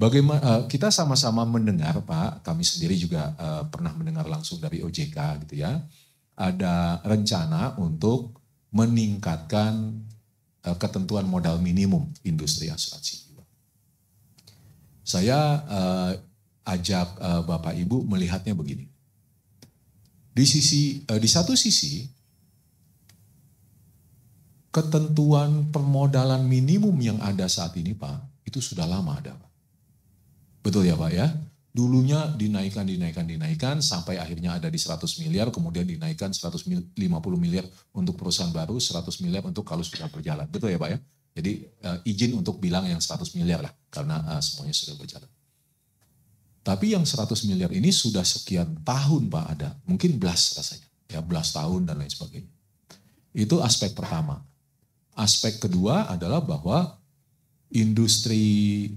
Bagaimana eh, kita sama-sama mendengar Pak, kami sendiri juga eh, pernah mendengar langsung dari OJK gitu ya. Ada rencana untuk meningkatkan eh, ketentuan modal minimum industri asuransi jiwa. Saya ajak Bapak Ibu melihatnya begini. Di sisi di satu sisi ketentuan permodalan minimum yang ada saat ini Pak, itu sudah lama ada Pak Betul ya Pak ya? Dulunya dinaikkan, dinaikkan, dinaikkan sampai akhirnya ada di 100 miliar, kemudian dinaikkan 150 miliar untuk perusahaan baru, 100 miliar untuk kalau sudah berjalan. Betul ya Pak ya? Jadi uh, izin untuk bilang yang 100 miliar lah, karena uh, semuanya sudah berjalan. Tapi yang 100 miliar ini sudah sekian tahun Pak ada, mungkin belas rasanya, ya belas tahun dan lain sebagainya. Itu aspek pertama. Aspek kedua adalah bahwa industri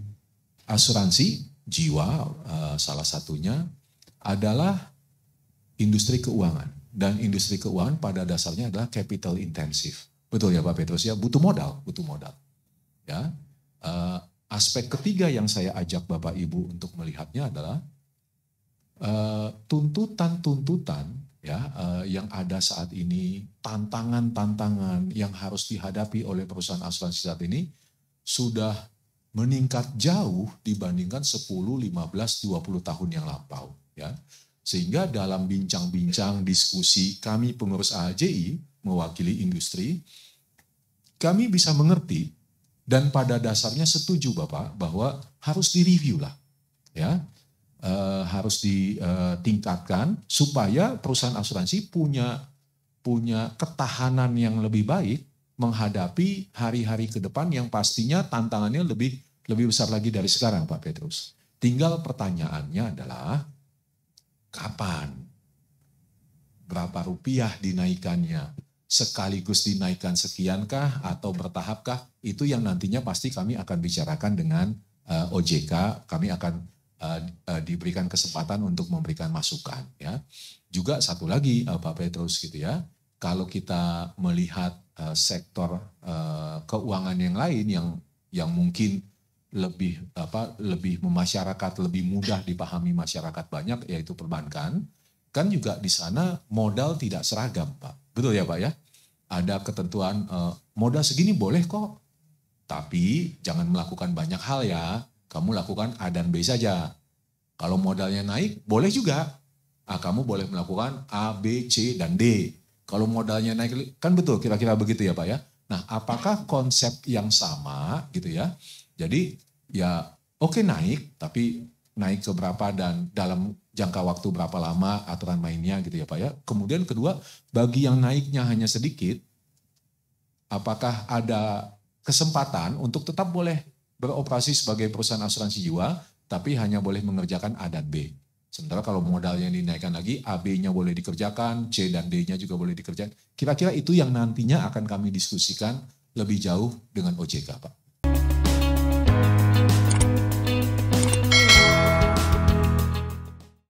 asuransi jiwa eh, salah satunya adalah industri keuangan dan industri keuangan pada dasarnya adalah capital intensif. Betul ya Pak Petrus ya, butuh modal, butuh modal. Ya. Eh, aspek ketiga yang saya ajak Bapak Ibu untuk melihatnya adalah eh, tuntutan-tuntutan ya yang ada saat ini, tantangan-tantangan yang harus dihadapi oleh perusahaan asuransi saat ini sudah meningkat jauh dibandingkan 10, 15, 20 tahun yang lampau. Ya. Sehingga dalam bincang-bincang diskusi kami pengurus AJI mewakili industri, kami bisa mengerti dan pada dasarnya setuju Bapak bahwa harus direview lah. Ya. E, harus ditingkatkan supaya perusahaan asuransi punya punya ketahanan yang lebih baik menghadapi hari-hari ke depan yang pastinya tantangannya lebih lebih besar lagi dari sekarang Pak Petrus. Tinggal pertanyaannya adalah kapan? Berapa rupiah dinaikannya? Sekaligus dinaikkan sekiankah atau bertahapkah? Itu yang nantinya pasti kami akan bicarakan dengan uh, eh, OJK, kami akan eh, eh, diberikan kesempatan untuk memberikan masukan ya. Juga satu lagi Pak Petrus gitu ya. Kalau kita melihat uh, sektor uh, keuangan yang lain yang yang mungkin lebih apa lebih memasyarakat lebih mudah dipahami masyarakat banyak yaitu perbankan kan juga di sana modal tidak seragam pak betul ya pak ya ada ketentuan uh, modal segini boleh kok tapi jangan melakukan banyak hal ya kamu lakukan A dan B saja kalau modalnya naik boleh juga ah kamu boleh melakukan A B C dan D kalau modalnya naik, kan betul kira-kira begitu ya Pak ya. Nah apakah konsep yang sama gitu ya. Jadi ya oke okay, naik, tapi naik ke berapa dan dalam jangka waktu berapa lama aturan mainnya gitu ya Pak ya. Kemudian kedua, bagi yang naiknya hanya sedikit, apakah ada kesempatan untuk tetap boleh beroperasi sebagai perusahaan asuransi jiwa, tapi hanya boleh mengerjakan A dan B. Sementara kalau modal yang dinaikkan lagi, AB-nya boleh dikerjakan, C dan D-nya juga boleh dikerjakan. Kira-kira itu yang nantinya akan kami diskusikan lebih jauh dengan OJK, Pak.